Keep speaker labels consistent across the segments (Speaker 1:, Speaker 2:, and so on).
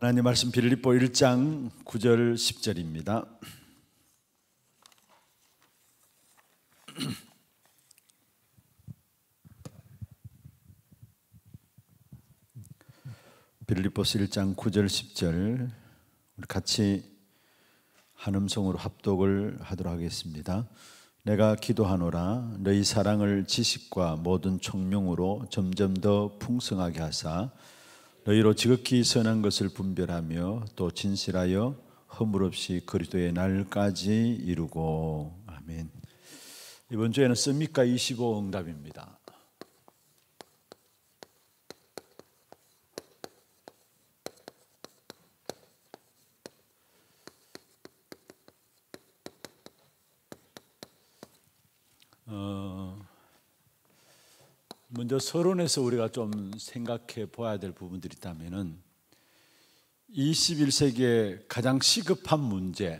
Speaker 1: 하나님 말씀 빌립보 1장 9절 10절입니다. 빌립보스 1장 9절 10절 우리 같이 한음성으로 합독을 하도록 하겠습니다. 내가 기도하노라 너희 사랑을 지식과 모든 총명으로 점점 더 풍성하게 하사 너희로 지극히 선한 것을 분별하며 또 진실하여 허물 없이 그리스도의 날까지 이루고 아멘. 이번 주에는 씁니까 25 응답입니다. 먼저 서론에서 우리가 좀 생각해 보아야 될 부분들이 있다면은 21세기의 가장 시급한 문제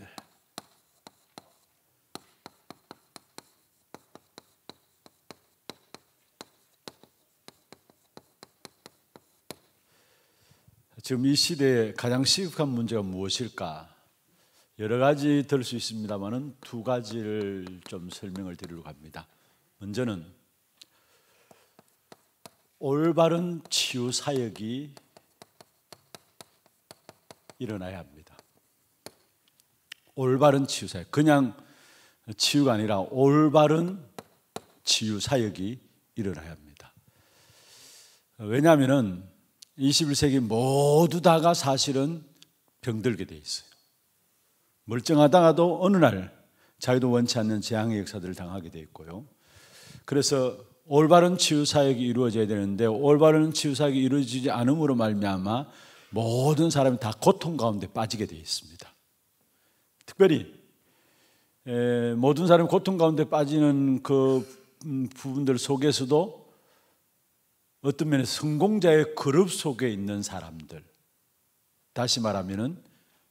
Speaker 1: 지금 이 시대의 가장 시급한 문제가 무엇일까? 여러 가지 들 수 있습니다만은 두 가지를 좀 설명을 드리려고 합니다. 먼저는 올바른 치유 사역이 일어나야 합니다. 올바른 치유 사역. 그냥 치유가 아니라 올바른 치유 사역이 일어나야 합니다. 왜냐하면 21세기 모두 다가 사실은 병들게 돼 있어요. 멀쩡하다가도 어느 날 자기도 원치 않는 재앙의 역사들을 당하게 돼 있고요. 그래서 올바른 치유 사역이 이루어져야 되는데 올바른 치유 사역이 이루어지지 않음으로 말미암아 모든 사람이 다 고통 가운데 빠지게 되어 있습니다. 특별히 에, 모든 사람이 고통 가운데 빠지는 그 음, 부분들 속에서도 어떤 면에 성공자의 그룹 속에 있는 사람들 다시 말하면은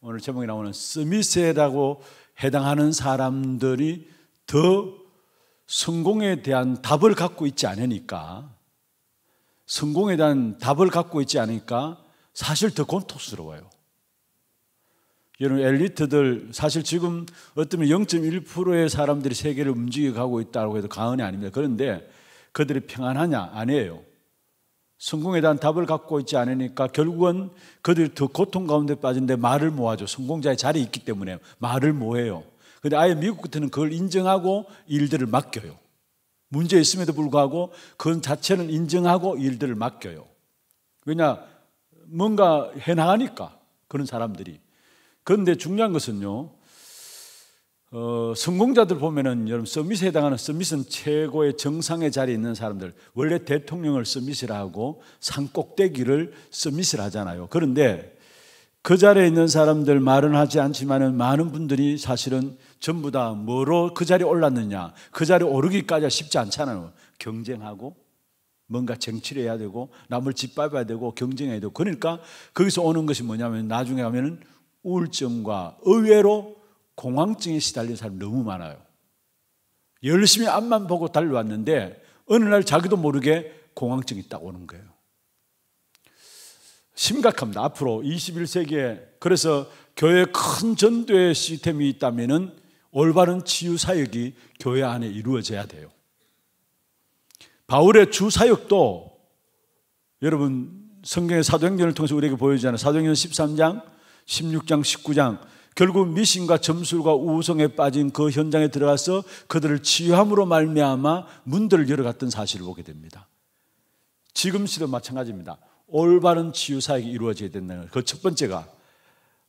Speaker 1: 오늘 제목에 나오는 스미세라고 해당하는 사람들이 더 성공에 대한 답을 갖고 있지 않으니까 성공에 대한 답을 갖고 있지 않으니까 사실 더곤톡스러워요 여러분 엘리트들 사실 지금 어쩌면 0.1%의 사람들이 세계를 움직여가고 있다고 해도 과언이 아닙니다. 그런데 그들이 평안하냐? 아니에요. 성공에 대한 답을 갖고 있지 않으니까 결국은 그들이 더 고통 가운데 빠진데 말을 모아줘. 성공자의 자리에 있기 때문에 말을 모해요. 근데 아예 미국 끝에는 그걸 인정하고 일들을 맡겨요. 문제 있음에도 불구하고 그건 자체는 인정하고 일들을 맡겨요. 왜냐, 뭔가 해나가니까 그런 사람들이. 그런데 중요한 것은요, 어, 성공자들 보면은 여러분 서밋에 해당하는 서밋은 최고의 정상의 자리에 있는 사람들 원래 대통령을 서밋이라 하고 산 꼭대기를 서밋을 하잖아요. 그런데 그 자리에 있는 사람들 말은 하지 않지만은 많은 분들이 사실은 전부 다 뭐로 그 자리에 올랐느냐. 그 자리에 오르기까지 쉽지 않잖아요. 경쟁하고 뭔가 쟁취를 해야 되고 남을 짓밟아야 되고 경쟁해야 되고 그러니까 거기서 오는 것이 뭐냐면 나중에 가면은 우울증과 의외로 공황증에 시달린 사람 너무 많아요. 열심히 앞만 보고 달려왔는데 어느 날 자기도 모르게 공황증이 딱 오는 거예요. 심각합니다. 앞으로 21세기에 그래서 교회 큰 전도의 시스템이 있다면은 올바른 치유 사역이 교회 안에 이루어져야 돼요. 바울의 주 사역도 여러분 성경의 사도행전을 통해서 우리에게 보여주잖아요. 사도행전 13장, 16장, 19장 결국 미신과 점술과 우성에 빠진 그 현장에 들어가서 그들을 치유함으로 말미암아 문들을 열어갔던 사실을 보게 됩니다. 지금 시도 마찬가지입니다. 올바른 치유 사역이 이루어져야 된다는 그첫 번째가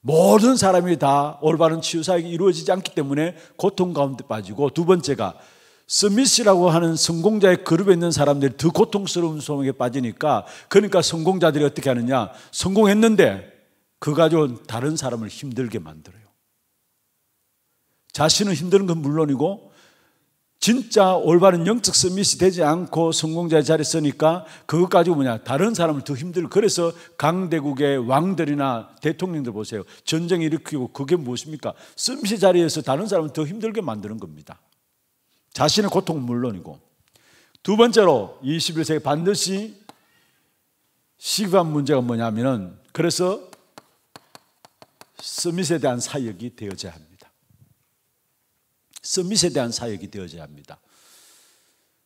Speaker 1: 모든 사람이 다 올바른 치유사역이 이루어지지 않기 때문에 고통 가운데 빠지고 두 번째가 스미스라고 하는 성공자의 그룹에 있는 사람들이 더 고통스러운 소음에 빠지니까 그러니까 성공자들이 어떻게 하느냐 성공했는데 그가지은 다른 사람을 힘들게 만들어요 자신은 힘든 건 물론이고 진짜 올바른 영적 서밋이 되지 않고 성공자의 자리에 서니까 그것 가지고 뭐냐 다른 사람을 더 힘들고 그래서 강대국의 왕들이나 대통령들 보세요 전쟁 일으키고 그게 무엇입니까 서밋의 자리에서 다른 사람을 더 힘들게 만드는 겁니다 자신의 고통은 물론이고 두 번째로 21세기 반드시 시간 문제가 뭐냐면은 그래서 서밋에 대한 사역이 되어져야 합니다 서밋에 대한 사역이 되어져야 합니다.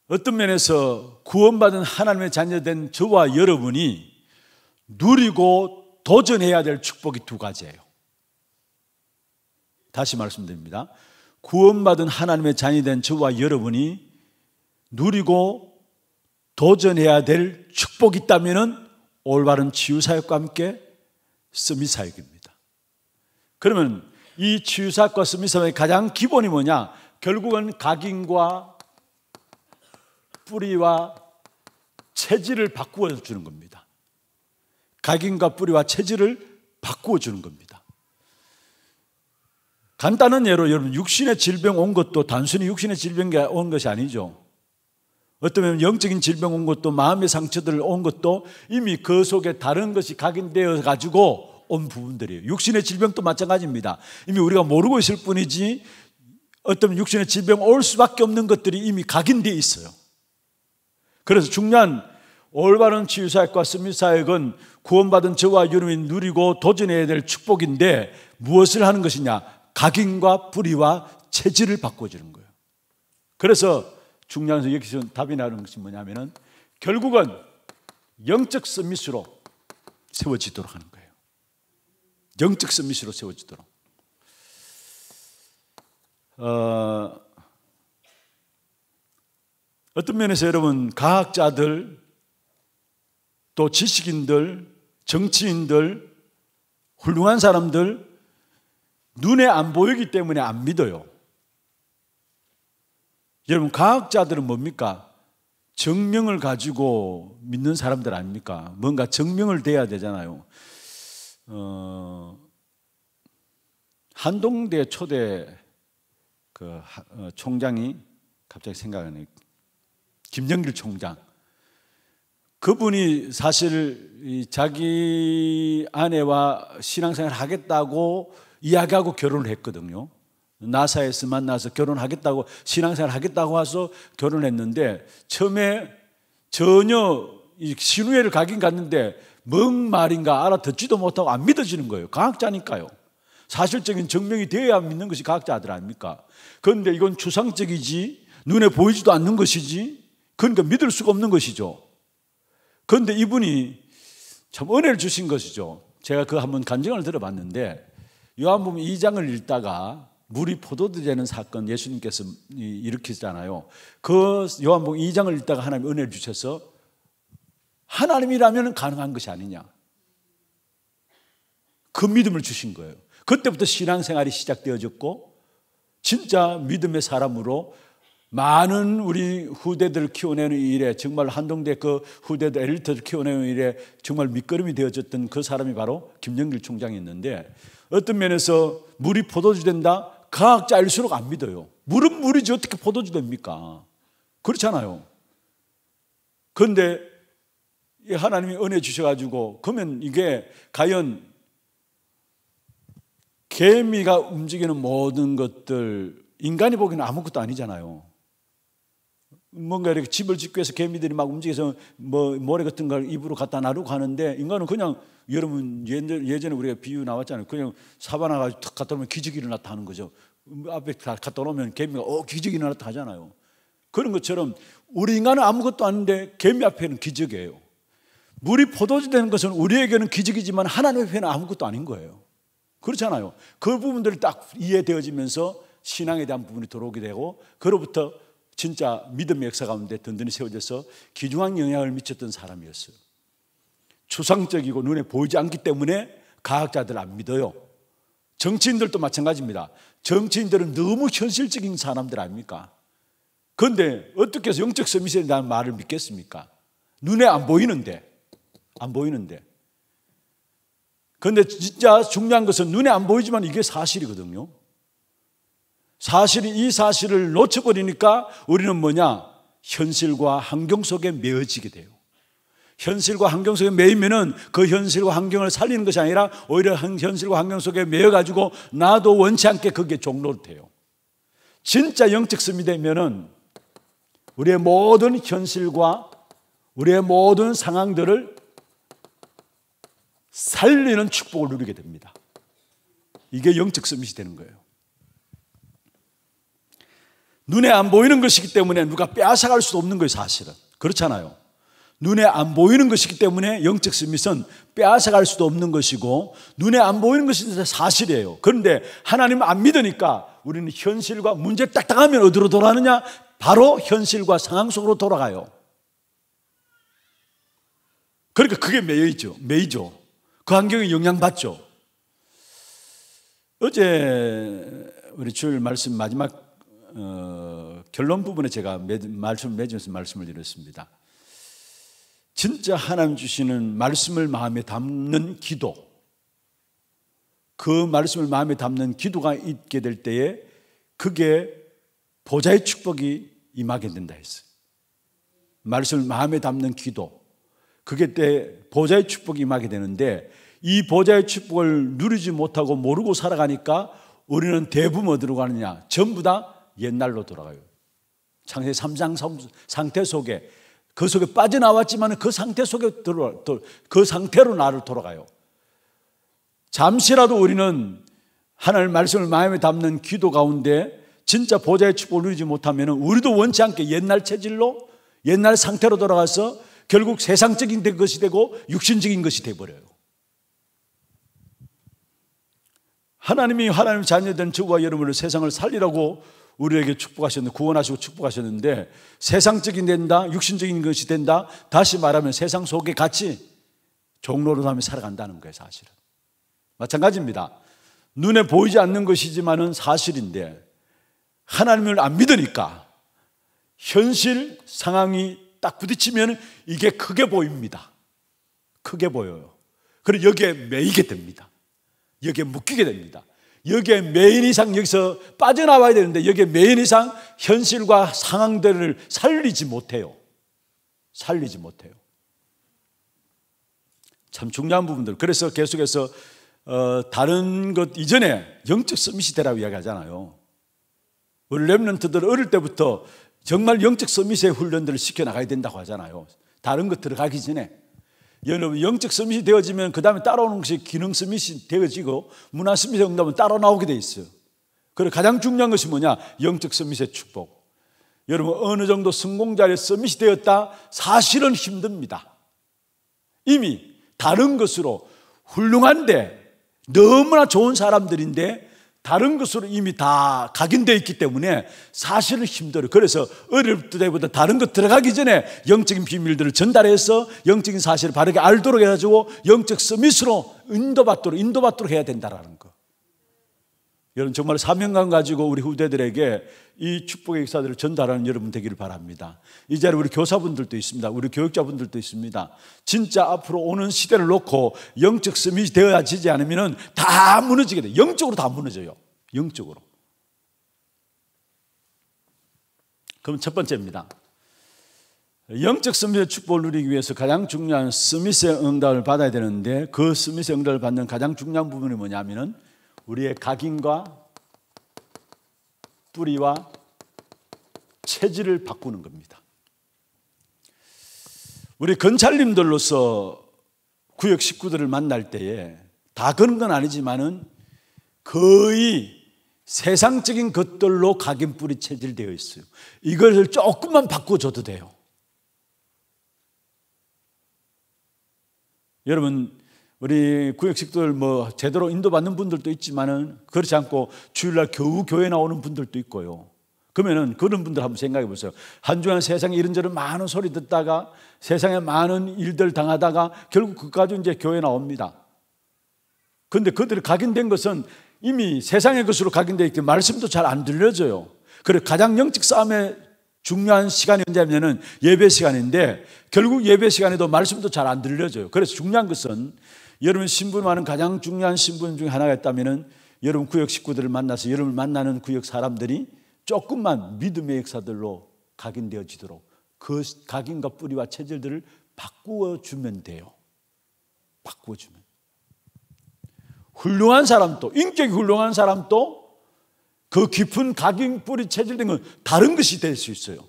Speaker 1: 어떤 면에서 구원받은 하나님의 자녀된 저와 여러분이 누리고 도전해야 될 축복이 두 가지예요. 다시 말씀드립니다. 구원받은 하나님의 자녀된 저와 여러분이 누리고 도전해야 될 축복이 있다면 올바른 치유사역과 함께 서밋사역입니다. 그러면 이 치유사학과 스미스의 가장 기본이 뭐냐? 결국은 각인과 뿌리와 체질을 바꾸어 주는 겁니다. 각인과 뿌리와 체질을 바꾸어 주는 겁니다. 간단한 예로 여러분 육신의 질병 온 것도 단순히 육신의 질병이 온 것이 아니죠. 어쩌면 영적인 질병 온 것도 마음의 상처들 온 것도 이미 그 속에 다른 것이 각인되어 가지고 온 부분들이에요. 육신의 질병도 마찬가지입니다. 이미 우리가 모르고 있을 뿐이지 어떤 육신의 질병 올 수밖에 없는 것들이 이미 각인되어 있어요. 그래서 중요한 올바른 치유사역과 스미사역은 구원받은 저와 여름이 누리고 도전해야 될 축복인데 무엇을 하는 것이냐? 각인과 뿌리와 체질을 바꿔주는 거예요. 그래서 중요한 여기서 답이 나는 것이 뭐냐면은 결국은 영적 스미스로 세워지도록 하는 거예요. 영적 서밋으로 세워지도록. 어, 어떤 면에서 여러분 과학자들 또 지식인들 정치인들 훌륭한 사람들 눈에 안 보이기 때문에 안 믿어요. 여러분 과학자들은 뭡니까? 증명을 가지고 믿는 사람들 아닙니까? 뭔가 증명을 돼야 되잖아요. 어, 한동대 초대 그 어, 총장이 갑자기 생각나네. 김정길 총장. 그분이 사실 자기 아내와 신앙생활 하겠다고 이야기하고 결혼을 했거든요. 나사에서 만나서 결혼하겠다고 신앙생활 하겠다고 해서 결혼했는데 처음에 전혀 신우회를 가긴 갔는데 뭔 말인가 알아듣지도 못하고 안 믿어지는 거예요. 과학자니까요. 사실적인 증명이 되어야 믿는 것이 과학자 들 아닙니까? 그런데 이건 추상적이지 눈에 보이지도 않는 것이지 그러니까 믿을 수가 없는 것이죠. 그런데 이분이 참 은혜를 주신 것이죠. 제가 그 한 번 간증을 들어봤는데 요한복음 2장을 읽다가 물이 포도 되는 사건 예수님께서 일으키잖아요. 그 요한복음 2장을 읽다가 하나님 은혜를 주셔서 하나님이라면 가능한 것이 아니냐. 그 믿음을 주신 거예요. 그때부터 신앙생활이 시작되어졌고, 진짜 믿음의 사람으로 많은 우리 후대들을 키워내는 일에 정말 한동대 그 후대들 엘리트를 키워내는 일에 정말 밑거름이 되어졌던 그 사람이 바로 김영길 총장이었는데 어떤 면에서 물이 포도주 된다? 과학자일수록 안 믿어요. 물은 물이지 어떻게 포도주 됩니까? 그렇잖아요. 그런데 하나님이 은혜 주셔가지고 그러면 이게 과연 개미가 움직이는 모든 것들 인간이 보기에는 아무것도 아니잖아요. 뭔가 이렇게 집을 짓기 위해서 개미들이 막 움직여서 뭐 모래 같은 걸 입으로 갖다 나르고 하는데 인간은 그냥 여러분 예전에 우리가 비유 나왔잖아요. 그냥 사바나 가지고 탁 갖다 놓으면 기적이 일어났다 하는 거죠. 앞에 다 갖다 놓으면 개미가 어 기적이 일어났다 하잖아요. 그런 것처럼 우리 인간은 아무것도 아닌데 개미 앞에는 기적이에요. 물이 포도주 되는 것은 우리에게는 기적이지만 하나님의 회는 아무것도 아닌 거예요. 그렇잖아요. 그 부분들이 딱 이해되어지면서 신앙에 대한 부분이 들어오게 되고 그로부터 진짜 믿음의 역사 가운데 든든히 세워져서 귀중한 영향을 미쳤던 사람이었어요. 추상적이고 눈에 보이지 않기 때문에 과학자들 안 믿어요. 정치인들도 마찬가지입니다. 정치인들은 너무 현실적인 사람들 아닙니까? 그런데 어떻게 해서 영적 서밋에 대한 말을 믿겠습니까? 눈에 안 보이는데 안 보이는데. 그런데 진짜 중요한 것은 눈에 안 보이지만 이게 사실이거든요. 사실이 이 사실을 놓쳐버리니까 우리는 뭐냐? 현실과 환경 속에 매어지게 돼요. 현실과 환경 속에 매이면은 그 현실과 환경을 살리는 것이 아니라 오히려 현실과 환경 속에 매여가지고 나도 원치 않게 그게 종로로 돼요. 진짜 영적 스이 되면은 우리의 모든 현실과 우리의 모든 상황들을 살리는 축복을 누리게 됩니다. 이게 영적 서밋이 되는 거예요. 눈에 안 보이는 것이기 때문에 누가 빼앗아갈 수도 없는 거예요, 사실은. 그렇잖아요. 눈에 안 보이는 것이기 때문에 영적 스밋은 빼앗아갈 수도 없는 것이고 눈에 안 보이는 것이 사실이에요. 그런데 하나님 안 믿으니까 우리는 현실과 문제 딱딱하면 어디로 돌아가느냐? 바로 현실과 상황 속으로 돌아가요. 그러니까 그게 매이죠. 매이죠. 그 환경에 영향받죠. 어제 우리 주일 말씀 마지막 어, 결론 부분에 제가 말씀 맺으면서 말씀을 드렸습니다. 진짜 하나님 주시는 말씀을 마음에 담는 기도, 그 말씀을 마음에 담는 기도가 있게 될 때에 그게 보좌의 축복이 임하게 된다 했어요. 말씀을 마음에 담는 기도, 그게 때 보좌의 축복이 임하게 되는데 이 보좌의 축복을 누리지 못하고 모르고 살아가니까 우리는 대부분 어디로 가느냐? 전부 다 옛날로 돌아가요. 창세 3장 상태 속에 그 속에 빠져나왔지만 그 상태 속에 들어 그 상태로 나를 돌아가요. 잠시라도 우리는 하나님 말씀을 마음에 담는 기도 가운데 진짜 보좌의 축복을 누리지 못하면 우리도 원치 않게 옛날 체질로 옛날 상태로 돌아가서 결국 세상적인 것이 되고 육신적인 것이 되버려요. 어 하나님이 하나님 자녀된 저와 여러분을 세상을 살리라고 우리에게 축복하셨는데 구원하시고 축복하셨는데 세상적인 된다, 육신적인 것이 된다. 다시 말하면 세상 속에 같이 종로로 하며 살아간다는 거예요, 사실은. 마찬가지입니다. 눈에 보이지 않는 것이지만은 사실인데 하나님을 안 믿으니까 현실 상황이 딱 부딪히면 이게 크게 보입니다. 크게 보여요. 그리고 여기에 매이게 됩니다. 여기에 묶이게 됩니다. 여기에 매인 이상 여기서 빠져나와야 되는데 여기에 매인 이상 현실과 상황들을 살리지 못해요. 살리지 못해요. 참 중요한 부분들. 그래서 계속해서 어, 다른 것 이전에 영적 서밋이 되라고 이야기하잖아요. 우리 랩런트들 어릴 때부터 정말 영적 서밋의 훈련들을 시켜나가야 된다고 하잖아요. 다른 것 들어가기 전에. 여러분, 영적 서밋이 되어지면 그 다음에 따라오는 것이 기능 서밋이 되어지고 문화 서밋의 응답은 따로 나오게 돼 있어요. 그리고 가장 중요한 것이 뭐냐? 영적 서밋의 축복. 여러분, 어느 정도 성공자의 서밋이 되었다? 사실은 힘듭니다. 이미 다른 것으로 훌륭한데 너무나 좋은 사람들인데 다른 것으로 이미 다 각인되어 있기 때문에 사실은 힘들어 그래서 어릴 때보다 다른 것 들어가기 전에 영적인 비밀들을 전달해서 영적인 사실을 바르게 알도록 해가지고 영적 서밋으로 인도받도록, 인도받도록 해야 된다라는 거. 여러분 정말 사명감 가지고 우리 후대들에게 이 축복의 역사들을 전달하는 여러분 되기를 바랍니다. 이 자리에 우리 교사분들도 있습니다. 우리 교육자분들도 있습니다. 진짜 앞으로 오는 시대를 놓고 영적 스밋이 되어지지 않으면 다 무너지게 돼. 영적으로 다 무너져요. 영적으로. 그럼 첫 번째입니다. 영적 스밋의 축복을 누리기 위해서 가장 중요한 스밋의 응답을 받아야 되는데 그 스밋의 응답을 받는 가장 중요한 부분이 뭐냐면은 우리의 각인과 뿌리와 체질을 바꾸는 겁니다. 우리 건찰님들로서 구역 식구들을 만날 때에 다 그런 건 아니지만은 거의 세상적인 것들로 각인 뿌리 체질되어 있어요. 이걸 조금만 바꿔줘도 돼요. 여러분 우리 구역식들 뭐 제대로 인도받는 분들도 있지만은 그렇지 않고 주일날 겨우 교회 나오는 분들도 있고요. 그러면은 그런 분들 한번 생각해 보세요. 한 주간 세상에 이런저런 많은 소리 듣다가 세상에 많은 일들 당하다가 결국 그까지 이제 교회 나옵니다. 근데 그들이 각인된 것은 이미 세상의 것으로 각인되어 있기 때문에 말씀도 잘 안 들려져요. 그래 가장 영적 싸움에 중요한 시간이 언제냐면은 예배 시간인데 결국 예배 시간에도 말씀도 잘 안 들려져요. 그래서 중요한 것은 여러분 신분만는 가장 중요한 신분 중에 하나가 있다면은 여러분 구역 식구들을 만나서 여러분을 만나는 구역 사람들이 조금만 믿음의 역사들로 각인되어지도록 그 각인과 뿌리와 체질들을 바꾸어 주면 돼요. 바꾸어 주면. 훌륭한 사람도 인격이 훌륭한 사람도 그 깊은 각인 뿌리 체질된 건 다른 것이 될 수 있어요.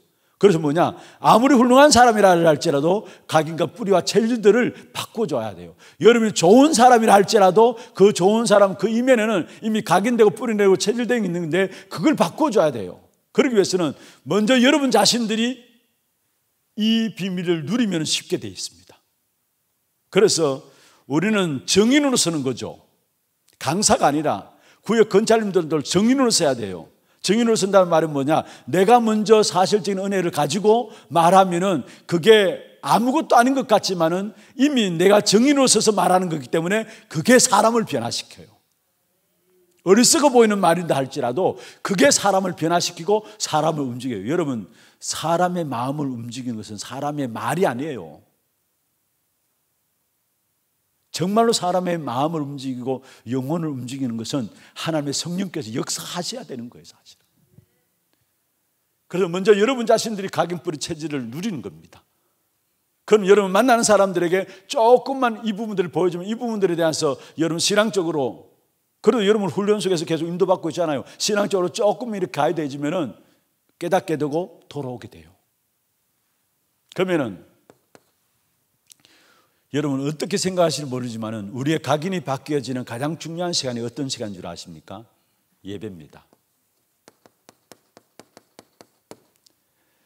Speaker 1: 그래서 뭐냐? 아무리 훌륭한 사람이라 할지라도 각인과 뿌리와 체질들을 바꿔줘야 돼요. 여러분이 좋은 사람이라 할지라도 그 좋은 사람 그 이면에는 이미 각인되고 뿌리내고 체질되어 있는데 그걸 바꿔줘야 돼요. 그러기 위해서는 먼저 여러분 자신들이 이 비밀을 누리면 쉽게 되어 있습니다. 그래서 우리는 정인으로 서는 거죠. 강사가 아니라 구역 건찰님들도 정인으로 서야 돼요. 증인으로 선다는 말은 뭐냐? 내가 먼저 사실적인 은혜를 가지고 말하면은 그게 아무것도 아닌 것 같지만은 이미 내가 증인으로 서서 말하는 거기 때문에 그게 사람을 변화시켜요. 어리석어 보이는 말인다 할지라도 그게 사람을 변화시키고 사람을 움직여요. 여러분, 사람의 마음을 움직이는 것은 사람의 말이 아니에요. 정말로 사람의 마음을 움직이고 영혼을 움직이는 것은 하나님의 성령께서 역사하셔야 되는 거예요, 사실. 그래서 먼저 여러분 자신들이 각인뿌리 체질을 누리는 겁니다. 그럼 여러분 만나는 사람들에게 조금만 이 부분들을 보여주면 이 부분들에 대해서 여러분 신앙적으로 그래도 여러분 훈련 속에서 계속 인도받고 있잖아요. 신앙적으로 조금 이렇게 가이드지면은 깨닫게 되고 돌아오게 돼요. 그러면은 여러분 어떻게 생각하실지 모르지만 우리의 각인이 바뀌어지는 가장 중요한 시간이 어떤 시간인 줄 아십니까? 예배입니다.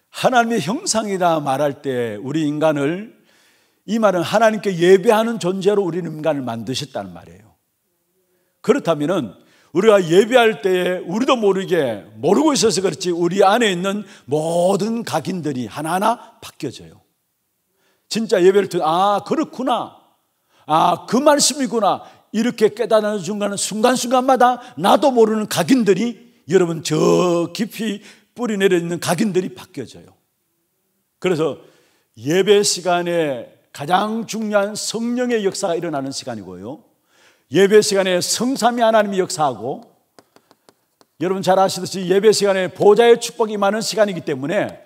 Speaker 1: 하나님의 형상이다 말할 때 우리 인간을 이 말은 하나님께 예배하는 존재로 우리는 인간을 만드셨다는 말이에요. 그렇다면 우리가 예배할 때에 우리도 모르게 모르고 있어서 그렇지 우리 안에 있는 모든 각인들이 하나하나 바뀌어져요. 진짜 예배를 듣, 아, 그렇구나. 아, 그 말씀이구나. 이렇게 깨달는 순간, 은 순간순간마다 나도 모르는 각인들이 여러분 저 깊이 뿌리내려 있는 각인들이 바뀌어져요. 그래서 예배 시간에 가장 중요한 성령의 역사가 일어나는 시간이고요. 예배 시간에 성삼이 하나님이 역사하고 여러분 잘 아시듯이 예배 시간에 보좌의 축복이 많은 시간이기 때문에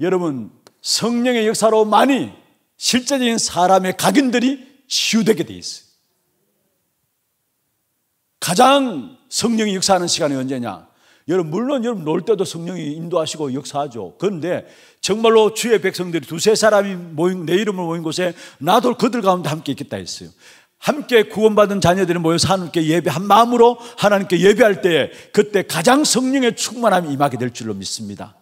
Speaker 1: 여러분 성령의 역사로 많이 실제적인 사람의 각인들이 치유되게 돼 있어요. 가장 성령이 역사하는 시간이 언제냐? 여러분, 물론 여러분 놀 때도 성령이 인도하시고 역사하죠. 그런데 정말로 주의 백성들이 두세 사람이 모인, 내 이름을 모인 곳에 나도 그들 가운데 함께 있겠다 했어요. 함께 구원받은 자녀들이 모여서 하나님께 예배한 마음으로 하나님께 예배할 때 그때 가장 성령의 충만함이 임하게 될 줄로 믿습니다.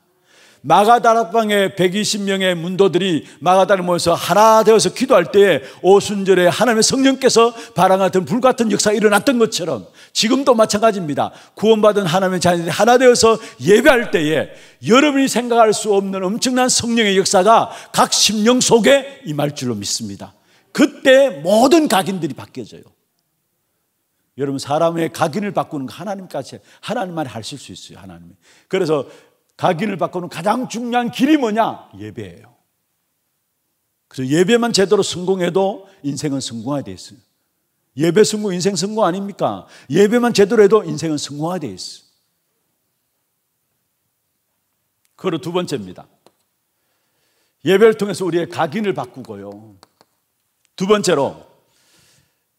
Speaker 1: 마가다락방에 120명의 문도들이 마가다락 모여서 하나 되어서 기도할 때에 오순절에 하나님의 성령께서 바람 같은 불 같은 역사가 일어났던 것처럼 지금도 마찬가지입니다. 구원받은 하나님의 자녀들이 하나 되어서 예배할 때에 여러분이 생각할 수 없는 엄청난 성령의 역사가 각 심령 속에 임할 줄로 믿습니다. 그때 모든 각인들이 바뀌어져요. 여러분 사람의 각인을 바꾸는 거 하나님까지 하나님만 이 하실 수 있어요. 하나님. 그래서 각인을 바꾸는 가장 중요한 길이 뭐냐? 예배예요. 그래서 예배만 제대로 성공해도 인생은 성공화 돼 있어요. 예배 성공, 인생 성공 아닙니까? 예배만 제대로 해도 인생은 성공화 돼 있어요. 그리고 두 번째입니다. 예배를 통해서 우리의 각인을 바꾸고요. 두 번째로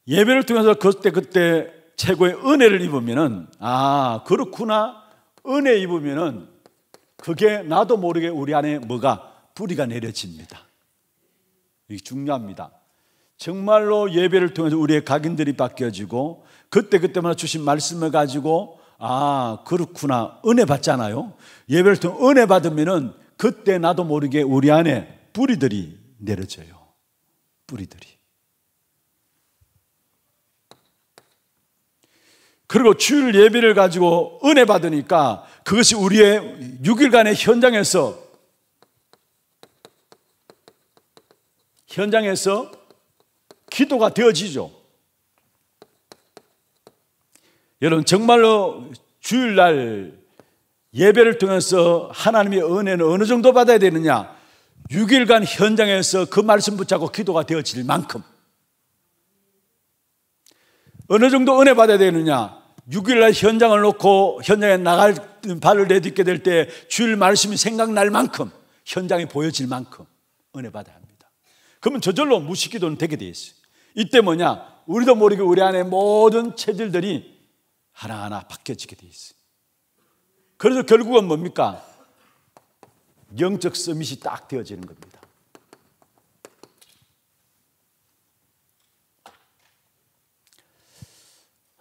Speaker 1: 예배를 통해서 그때 그때 최고의 은혜를 입으면은 아 그렇구나 은혜 입으면은 그게 나도 모르게 우리 안에 뭐가 뿌리가 내려집니다. 이게 중요합니다. 정말로 예배를 통해서 우리의 각인들이 바뀌어지고 그때그때마다 주신 말씀을 가지고 아, 그렇구나. 은혜 받잖아요. 예배를 통해 은혜 받으면은 그때 나도 모르게 우리 안에 뿌리들이 내려져요. 뿌리들이. 그리고 주일 예배를 가지고 은혜 받으니까 그것이 우리의 6일간의 현장에서 현장에서 기도가 되어지죠. 여러분 정말로 주일날 예배를 통해서 하나님의 은혜는 어느 정도 받아야 되느냐? 6일간 현장에서 그 말씀 붙잡고 기도가 되어질 만큼 어느 정도 은혜 받아야 되느냐? 6일날 현장을 놓고 현장에 나갈 발을 내딛게 될 때 주일 말씀이 생각날 만큼 현장이 보여질 만큼 은혜 받아야 합니다. 그러면 저절로 무식기도는 되게 돼 있어요. 이때 뭐냐? 우리도 모르게 우리 안에 모든 체질들이 하나하나 바뀌어지게 돼 있어요. 그래서 결국은 뭡니까? 영적 서밋이 딱 되어지는 겁니다.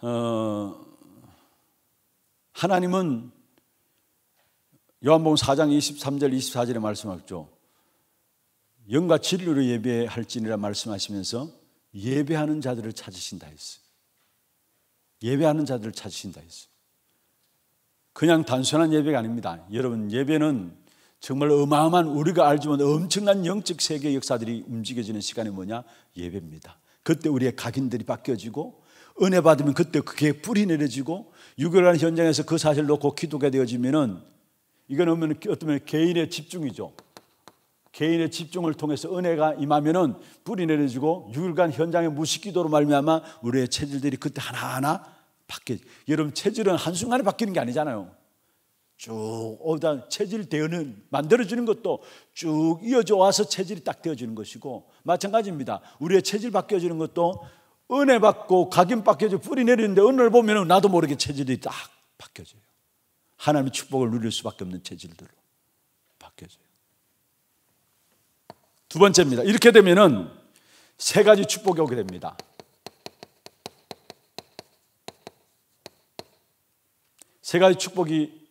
Speaker 1: 어, 하나님은 요한복음 4장 23절 24절에 말씀하죠. 영과 진리로 예배할지니라 말씀하시면서 예배하는 자들을 찾으신다 했어 예배하는 자들을 찾으신다 했어 그냥 단순한 예배가 아닙니다. 여러분 예배는 정말 어마어마한 우리가 알지만 엄청난 영적 세계 역사들이 움직여지는 시간이 뭐냐? 예배입니다. 그때 우리의 각인들이 바뀌어지고 은혜 받으면 그때 그게 뿌리 내려지고 유교라는 현장에서 그 사실을 놓고 기도가 되어지면은 이건 오면 어떤 면 개인의 집중이죠. 개인의 집중을 통해서 은혜가 임하면은 뿌리 내려지고 6일간 현장의 무식기도로 말미암아 우리의 체질들이 그때 하나하나 바뀌. 여러분 체질은 한 순간에 바뀌는 게 아니잖아요. 쭉 오다 체질 되는 만들어주는 것도 쭉 이어져 와서 체질이 딱 되어지는 것이고 마찬가지입니다. 우리의 체질 바뀌어지는 것도 은혜 받고 각인 바뀌어져 뿌리 내리는데 은혜를 보면 나도 모르게 체질이 딱 바뀌어져요. 하나님의 축복을 누릴 수밖에 없는 체질들로 바뀌어져요. 두 번째입니다. 이렇게 되면은 세 가지 축복이 오게 됩니다. 세 가지 축복이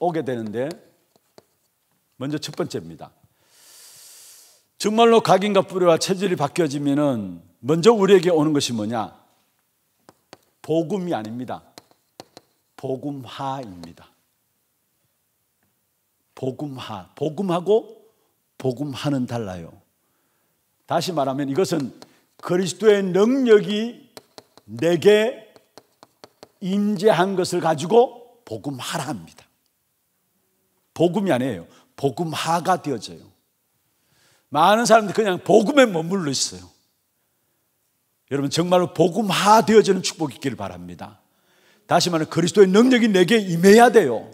Speaker 1: 오게 되는데 먼저 첫 번째입니다. 정말로 각인과 뿌리와 체질이 바뀌어지면은 먼저 우리에게 오는 것이 뭐냐? 복음이 아닙니다. 복음화입니다. 복음화. 복음하고 복음하는 달라요. 다시 말하면 이것은 그리스도의 능력이 내게 임재한 것을 가지고 복음하라 합니다. 복음이 아니에요. 복음화가 되어져요. 많은 사람들이 그냥 복음에 머물러 있어요. 여러분 정말로 복음화 되어지는 축복이 있기를 바랍니다. 다시 말해 그리스도의 능력이 내게 임해야 돼요.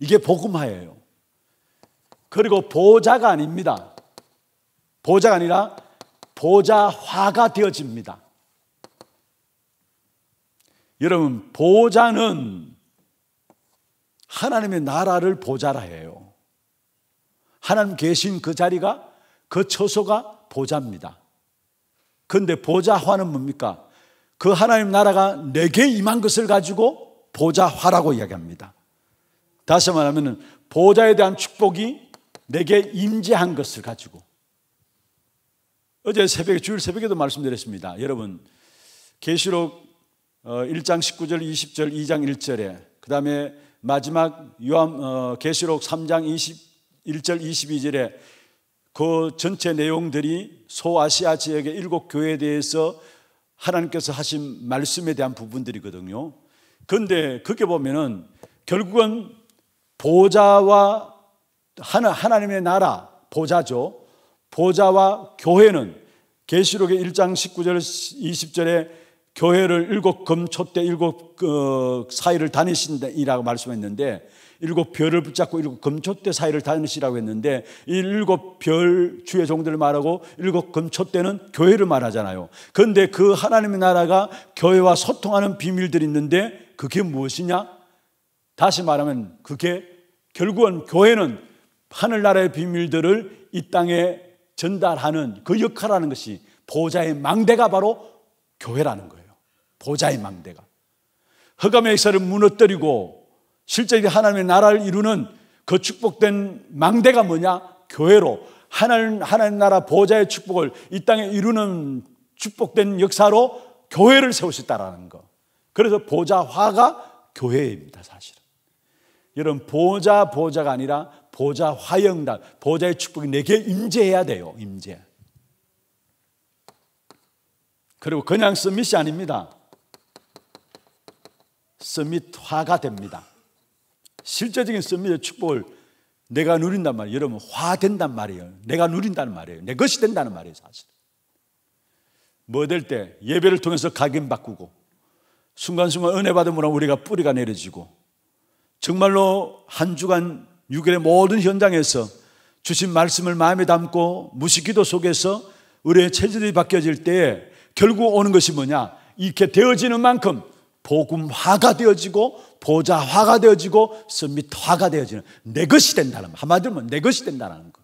Speaker 1: 이게 복음화예요. 그리고 보좌가 아닙니다. 보좌가 아니라 보좌화가 되어집니다. 여러분 보좌는 하나님의 나라를 보좌라 해요. 하나님 계신 그 자리가 그 처소가 보좌입니다. 근데 보좌화는 뭡니까? 그 하나님 나라가 내게 임한 것을 가지고 보좌화라고 이야기합니다. 다시 말하면 보좌에 대한 축복이 내게 임재한 것을 가지고 어제 새벽 주일 새벽에도 말씀드렸습니다. 여러분 계시록 1장 어, 19절, 20절, 2장 1절에 그다음에 마지막 요한 어, 계시록 3장 21절, 22절에 그 전체 내용들이 소아시아 지역의 일곱 교회에 대해서 하나님께서 하신 말씀에 대한 부분들이거든요. 근데 그게 보면은 결국은 보좌와 하나, 하나님의 나라, 보좌죠. 보좌와 교회는 계시록의 1장 19절 20절에 교회를 일곱 금초 때 일곱 그 사이를 다니신다라고 말씀했는데 일곱 별을 붙잡고 일곱 금초대 사이를 다니시라고 했는데 이 일곱 별 주의 종들을 말하고 일곱 금초대는 교회를 말하잖아요. 그런데 그 하나님의 나라가 교회와 소통하는 비밀들이 있는데 그게 무엇이냐? 다시 말하면 그게 결국은 교회는 하늘나라의 비밀들을 이 땅에 전달하는 그 역할하는 것이 보좌의 망대가 바로 교회라는 거예요. 보좌의 망대가. 허감의 역사를 무너뜨리고 실제 하나님의 나라를 이루는 그 축복된 망대가 뭐냐? 교회로 하나님, 하나님 나라 보좌의 축복을 이 땅에 이루는 축복된 역사로 교회를 세우셨다라는 거. 그래서 보좌화가 교회입니다, 사실은. 여러분, 보좌, 보좌가 아니라 보좌 화영단, 보좌의 축복이 내게 임재해야 돼요, 임재. 그리고 그냥 서밋이 아닙니다. 서밋화가 됩니다. 실제적인 선미의 축복을 내가 누린단 말이에요. 여러분, 화 된단 말이에요. 내가 누린다는 말이에요. 내 것이 된다는 말이에요, 사실. 뭐 될 때? 예배를 통해서 각인 바꾸고, 순간순간 은혜 받음으로 우리가 뿌리가 내려지고, 정말로 한 주간 6일의 모든 현장에서 주신 말씀을 마음에 담고 무식 기도 속에서 우리의 체질이 바뀌어질 때에 결국 오는 것이 뭐냐? 이렇게 되어지는 만큼 복음화가 되어지고 보좌화가 되어지고 스미트화가 되어지는 내 것이 된다는 것. 한마디로 하면 뭐 내 것이 된다는 것.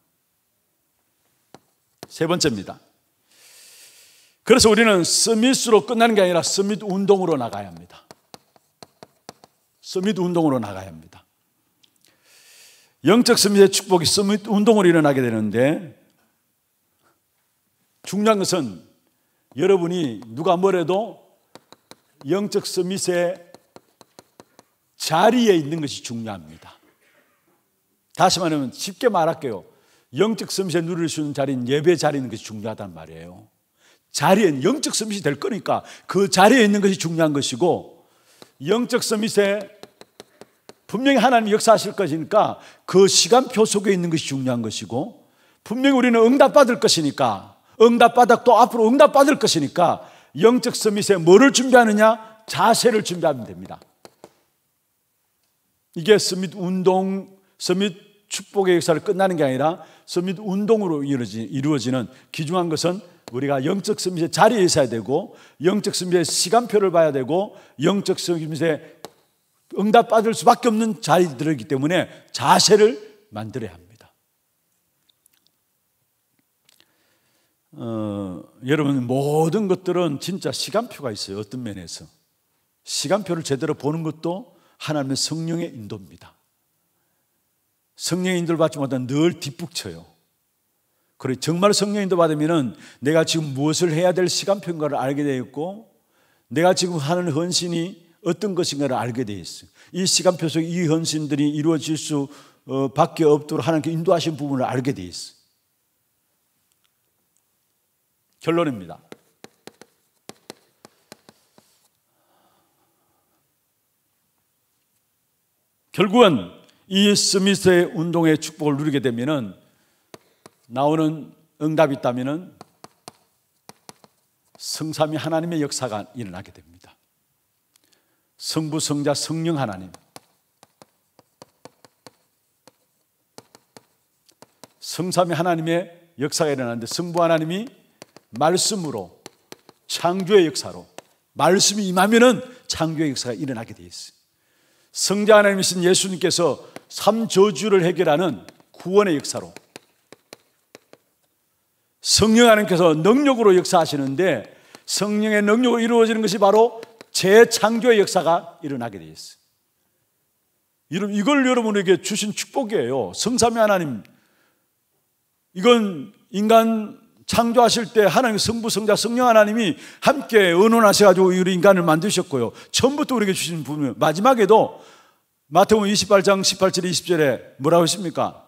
Speaker 1: 세 번째입니다. 그래서 우리는 스미스로 끝나는 게 아니라 스미트 운동으로 나가야 합니다. 스미트 운동으로 나가야 합니다. 영적 스밋의 축복이 스미트 운동으로 일어나게 되는데 중요한 것은 여러분이 누가 뭐래도 영적 서밋의 자리에 있는 것이 중요합니다. 다시 말하면 쉽게 말할게요. 영적 서밋에 누릴 수 있는 자리는 예배 자리에 것이 중요하단 말이에요. 자리엔 영적 서밋이 될 거니까 그 자리에 있는 것이 중요한 것이고 영적 서밋에 분명히 하나님 역사하실 것이니까 그 시간표 속에 있는 것이 중요한 것이고 분명히 우리는 응답받을 것이니까 응답받았고 앞으로 응답받을 것이니까 영적 서밋에 뭐를 준비하느냐? 자세를 준비하면 됩니다. 이게 서밋 운동, 서밋 축복의 역사를 끝나는 게 아니라 서밋 운동으로 이루어지, 는 기중한 것은 우리가 영적 서밋의 자리에 있어야 되고 영적 서밋의 시간표를 봐야 되고 영적 서밋의 응답받을 수밖에 없는 자리들이기 때문에 자세를 만들어야 합니다. 어, 여러분 모든 것들은 진짜 시간표가 있어요. 어떤 면에서 시간표를 제대로 보는 것도 하나님의 성령의 인도입니다. 성령의 인도를 받지 못하면 늘 뒷북쳐요. 그리고 정말 성령의 인도 받으면 내가 지금 무엇을 해야 될 시간표인가를 알게 되었고 내가 지금 하는 헌신이 어떤 것인가를 알게 되어 있어요. 이 시간표 속에 이 헌신들이 이루어질 수 어, 밖에 없도록 하나님께 인도하신 부분을 알게 되어 있어요. 결론입니다. 결국은 이 스미스의 운동의 축복을 누리게 되면 나오는 응답이 있다면 성삼위 하나님의 역사가 일어나게 됩니다. 성부, 성자, 성령 하나님. 성삼위 하나님의 역사가 일어나는데 성부 하나님이 말씀으로 창조의 역사로 말씀이 임하면은 창조의 역사가 일어나게 되어 있어요. 성자 하나님이신 예수님께서 삼저주를 해결하는 구원의 역사로 성령 하나님께서 능력으로 역사하시는데 성령의 능력으로 이루어지는 것이 바로 재창조의 역사가 일어나게 되어 있어요. 여러분 이걸 여러분에게 주신 축복이에요. 성삼위 하나님 이건 인간 창조하실 때 하나님 성부 성자 성령 하나님이 함께 의논하셔 가지고 우리 인간을 만드셨고요. 처음부터 우리에게 주신 분이 마지막에도 마태복음 28장 18절 20절에 뭐라고 했습니까?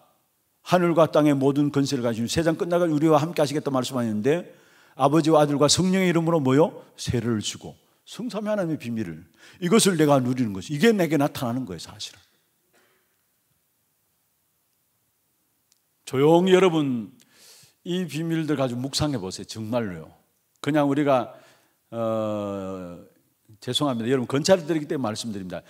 Speaker 1: 하늘과 땅의 모든 권세를 가진 세상 끝나갈 우리와 함께 하시겠다 말씀하셨는데 아버지와 아들과 성령의 이름으로 모여 세를 주고 성삼위 하나님의 비밀을 이것을 내가 누리는 것이 이게 내게 나타나는 거예요 사실은 조용히 여러분 이 비밀들 가지고 묵상해 보세요. 정말로요. 그냥 우리가 어, 죄송합니다. 여러분 건찰들이기 때문에 말씀드립니다.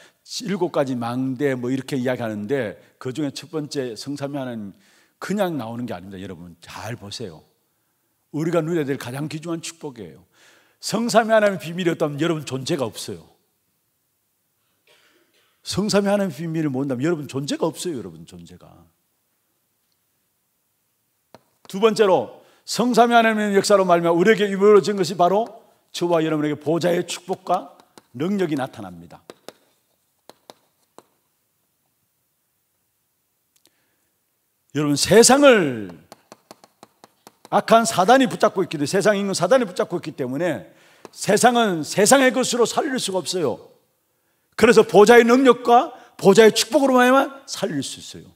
Speaker 1: 일곱 가지 망대 뭐 이렇게 이야기하는데 그 중에 첫 번째 성삼위 하나님 그냥 나오는 게 아닙니다. 여러분 잘 보세요. 우리가 누려야 될 가장 귀중한 축복이에요. 성삼위 하나님의 비밀이 없다면 여러분 존재가 없어요. 성삼위 하나님의 비밀을 모른다면 여러분 존재가 없어요. 여러분 존재가. 두 번째로 성삼위 하나님의 역사로 말미암아 우리에게 이루어진 것이 바로 저와 여러분에게 보좌의 축복과 능력이 나타납니다. 여러분 세상을 악한 사단이 붙잡고 있기 때 세상 인근 사단이 붙잡고 있기 때문에 세상은 세상의 것으로 살릴 수가 없어요. 그래서 보좌의 능력과 보좌의 축복으로 만 살릴 수 있어요.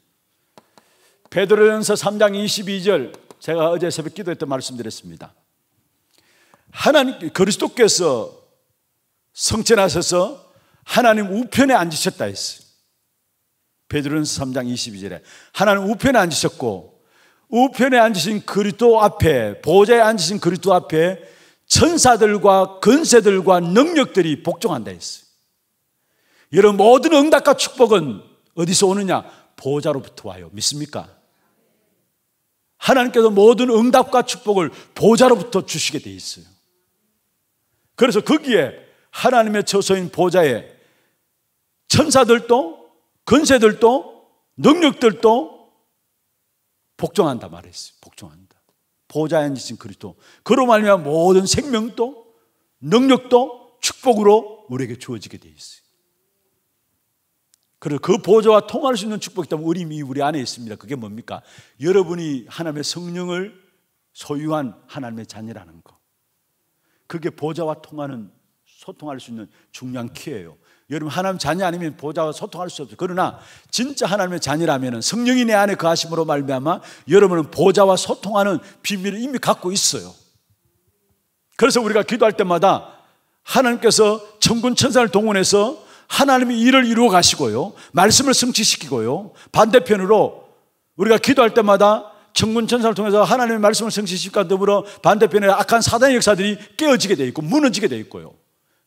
Speaker 1: 베드로전서 3장 22절 제가 어제 새벽 기도했던 말씀드렸습니다. 하나님 그리스도께서 성천하셔서 하나님 우편에 앉으셨다 했어요. 베드로전서 3장 22절에 하나님 우편에 앉으셨고 우편에 앉으신 그리스도 앞에 보좌에 앉으신 그리스도 앞에 천사들과 근세들과 능력들이 복종한다 했어요. 이런 모든 응답과 축복은 어디서 오느냐? 보좌로부터 와요. 믿습니까? 하나님께서 모든 응답과 축복을 보좌로부터 주시게 돼 있어요. 그래서 거기에 하나님의 처소인 보좌에 천사들도 근세들도 능력들도 복종한다 말했어요. 복종한다. 보좌에 앉신 그리스도. 그로 말미암아 모든 생명도 능력도 축복으로 우리에게 주어지게 돼 있어요. 그리고 그 보좌와 통할 수 있는 축복이 있다면 우리 우리 안에 있습니다. 그게 뭡니까? 여러분이 하나님의 성령을 소유한 하나님의 자녀라는 거. 그게 보좌와 통하는 소통할 수 있는 중요한 키예요. 여러분 하나님 자녀 아니면 보좌와 소통할 수 없어요. 그러나 진짜 하나님의 자녀라면 성령이 내 안에 거하심으로 그 말미암아 여러분은 보좌와 소통하는 비밀을 이미 갖고 있어요. 그래서 우리가 기도할 때마다 하나님께서 천군 천사를 동원해서 하나님이 일을 이루어 가시고요. 말씀을 성취시키고요. 반대편으로 우리가 기도할 때마다 천군 천사를 통해서 하나님의 말씀을 성취시키고 더불어 반대편에 악한 사단의 역사들이 깨어지게 되어 있고 무너지게 되어 있고요.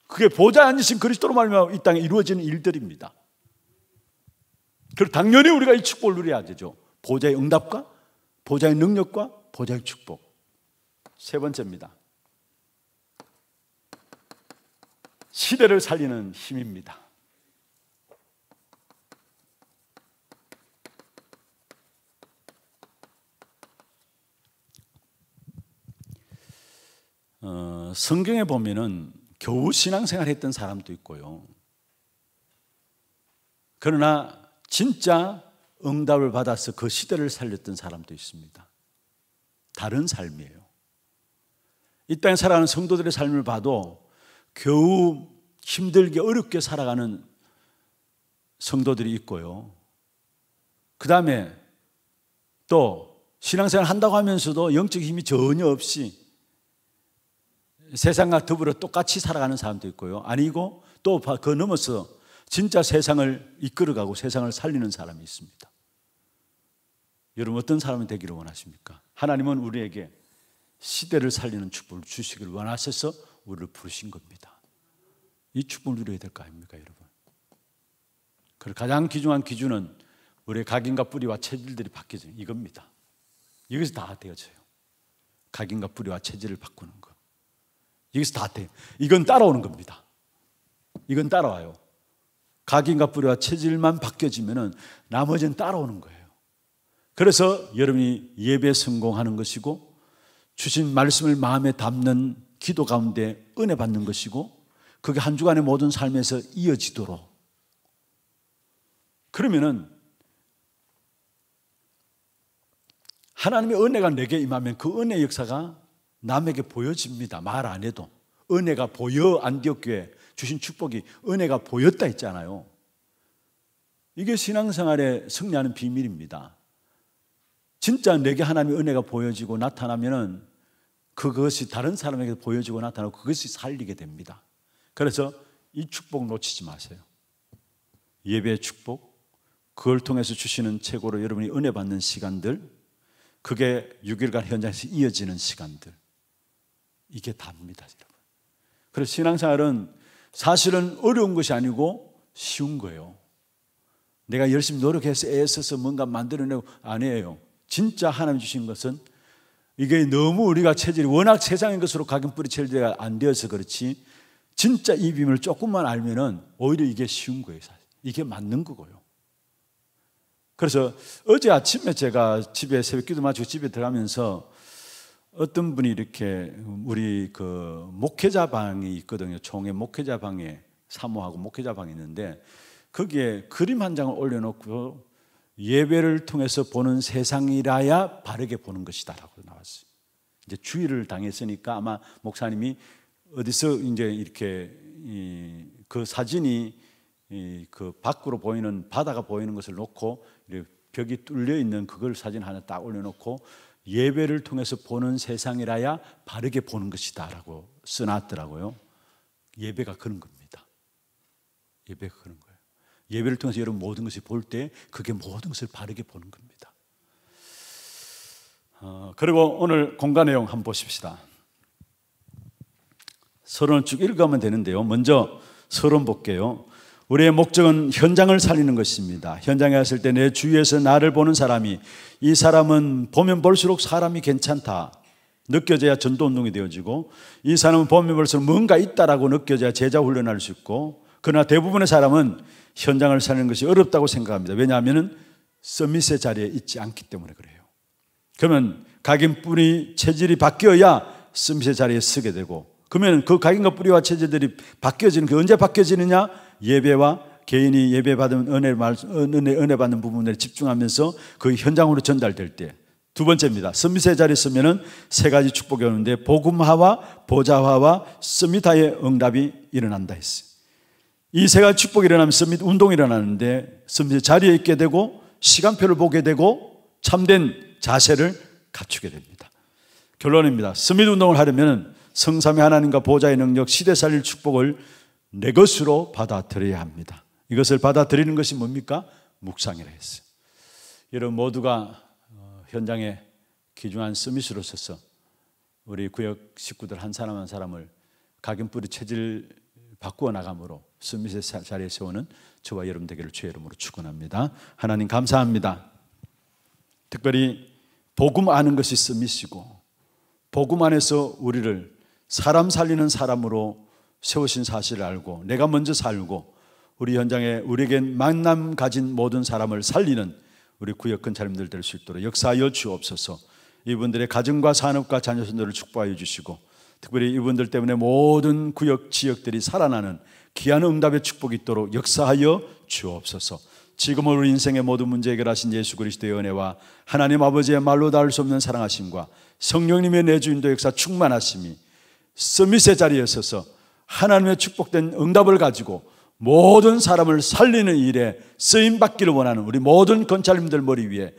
Speaker 1: 그게 보좌에 앉으신 그리스도로 말미암아 이 땅에 이루어지는 일들입니다. 그리고 당연히 우리가 이 축복을 누려야 되죠. 보좌의 응답과 보좌의 능력과 보좌의 축복. 세 번째입니다. 시대를 살리는 힘입니다. 성경에 보면은 교우 신앙생활 했던 사람도 있고요. 그러나 진짜 응답을 받아서 그 시대를 살렸던 사람도 있습니다. 다른 삶이에요. 이 땅에 살아가는 성도들의 삶을 봐도 겨우 힘들게 어렵게 살아가는 성도들이 있고요. 그 다음에 또 신앙생활 한다고 하면서도 영적 힘이 전혀 없이 세상과 더불어 똑같이 살아가는 사람도 있고요. 아니고 또 그 넘어서 진짜 세상을 이끌어가고 세상을 살리는 사람이 있습니다. 여러분 어떤 사람이 되기를 원하십니까? 하나님은 우리에게 시대를 살리는 축복을 주시길 원하셔서 우리를 부르신 겁니다. 이 축복을 누려야 될 거 아닙니까, 여러분? 그 가장 기중한 기준은 우리의 각인과 뿌리와 체질들이 바뀌죠. 이겁니다. 여기서 다 되어져요. 각인과 뿌리와 체질을 바꾸는 것. 여기서 다 돼. 이건 따라오는 겁니다. 이건 따라와요. 각인과 뿌리와 체질만 바뀌어지면은 나머지는 따라오는 거예요. 그래서 여러분이 예배 성공하는 것이고 주신 말씀을 마음에 담는 기도 가운데 은혜 받는 것이고 그게 한 주간의 모든 삶에서 이어지도록 그러면은 하나님의 은혜가 내게 임하면 그 은혜 역사가 남에게 보여집니다. 말 안 해도. 은혜가 보여 안디옥교에 주신 축복이 은혜가 보였다 했잖아요. 이게 신앙생활에 승리하는 비밀입니다. 진짜 내게 하나님의 은혜가 보여지고 나타나면은 그것이 다른 사람에게 보여지고 나타나고 그것이 살리게 됩니다. 그래서 이 축복 놓치지 마세요. 예배의 축복, 그걸 통해서 주시는 최고로 여러분이 은혜 받는 시간들, 그게 6일간 현장에서 이어지는 시간들, 이게 답니다, 여러분. 그래서 신앙생활은 사실은 어려운 것이 아니고 쉬운 거예요. 내가 열심히 노력해서 애써서 뭔가 만들어내고 아니에요. 진짜 하나님 주신 것은 이게 너무 우리가 체질이 워낙 세상인 것으로 가격 뿌리체질이 안 되어서 그렇지 진짜 이 비밀을 조금만 알면은 오히려 이게 쉬운 거예요. 사실. 이게 맞는 거고요. 그래서 어제 아침에 제가 집에 새벽 기도 마치고 집에 들어가면서 어떤 분이 이렇게 우리 그 목회자 방이 있거든요. 총회 목회자 방에 사모하고 목회자 방이 있는데 거기에 그림 한 장을 올려놓고 예배를 통해서 보는 세상이라야 바르게 보는 것이다라고 나왔어요. 이제 주의를 당했으니까 아마 목사님이 어디서 이제 이렇게 이, 그 사진이 이, 그 밖으로 보이는 바다가 보이는 것을 놓고 벽이 뚫려 있는 그걸 사진 하나 딱 올려놓고 예배를 통해서 보는 세상이라야 바르게 보는 것이다라고 써놨더라고요. 예배가 그런 겁니다. 예배가 그런 거예요. 예배를 통해서 여러분 모든 것을볼 때 그게 모든 것을 바르게 보는 겁니다. 어, 그리고 오늘 공간 내용 한번 보십시다. 서론을 쭉 읽으면 되는데요. 먼저 서론 볼게요. 우리의 목적은 현장을 살리는 것입니다. 현장에 왔을때 내 주위에서 나를 보는 사람이 이 사람은 보면 볼수록 사람이 괜찮다. 느껴져야 전도 운동이 되어지고 이 사람은 보면 볼수록 뭔가 있다라고 느껴져야 제자 훈련할 수 있고 그러나 대부분의 사람은 현장을 사는 것이 어렵다고 생각합니다. 왜냐하면 서밋의 자리에 있지 않기 때문에 그래요. 그러면 각인 뿌리 체질이 바뀌어야 서밋의 자리에 쓰게 되고 그러면 그 각인과 뿌리와 체질들이 바뀌어지는 게 그 언제 바뀌어지느냐? 예배와 개인이 예배 받은 은혜 말 은혜 은혜 받는 부분에 집중하면서 그 현장으로 전달될 때 두 번째입니다. 서밋의 자리에 서면은 세 가지 축복이 오는데 복음화와 보좌화와 서밋화의 응답이 일어난다 했어요. 이 세 가지 축복이 일어나면 서밋 운동이 일어나는데 서밋의 자리에 있게 되고 시간표를 보게 되고 참된 자세를 갖추게 됩니다. 결론입니다. 스밋 운동을 하려면 성삼위 하나님과 보좌의 능력, 시대 살릴 축복을 내 것으로 받아들여야 합니다. 이것을 받아들이는 것이 뭡니까? 묵상이라 했어요. 여러분 모두가 어, 현장에 귀중한 서밋으로 서서 우리 구역 식구들 한 사람 한 사람을 각인뿌리 체질 바꾸어 나감으로 서밋의 자리에 세우는 저와 여러분 되기를 주의 이름으로 축원합니다. 하나님 감사합니다. 특별히 복음 아는 것이 서밋이고 복음 안에서 우리를 사람 살리는 사람으로 세우신 사실을 알고 내가 먼저 살고 우리 현장에 우리에게 만남 가진 모든 사람을 살리는 우리 구역 근처님들될 수 있도록 역사여 주옵소서 이분들의 가정과 산업과 자녀 손들을 축복하여 주시고 특별히 이분들 때문에 모든 구역 지역들이 살아나는 귀한 응답의 축복이 있도록 역사하여 주옵소서 지금 우리 인생의 모든 문제 해결하신 예수 그리스도의 은혜와 하나님 아버지의 말로 닿을 수 없는 사랑하심과 성령님의 내주인도 역사 충만하심이 서밋의 자리에 서서 하나님의 축복된 응답을 가지고 모든 사람을 살리는 일에 쓰임 받기를 원하는 우리 모든 건찰님들 머리 위에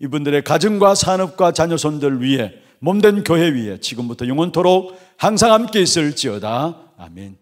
Speaker 1: 이분들의 가정과 산업과 자녀손들 위에 몸된 교회 위에 지금부터 영원토록 항상 함께 있을지어다. 아멘.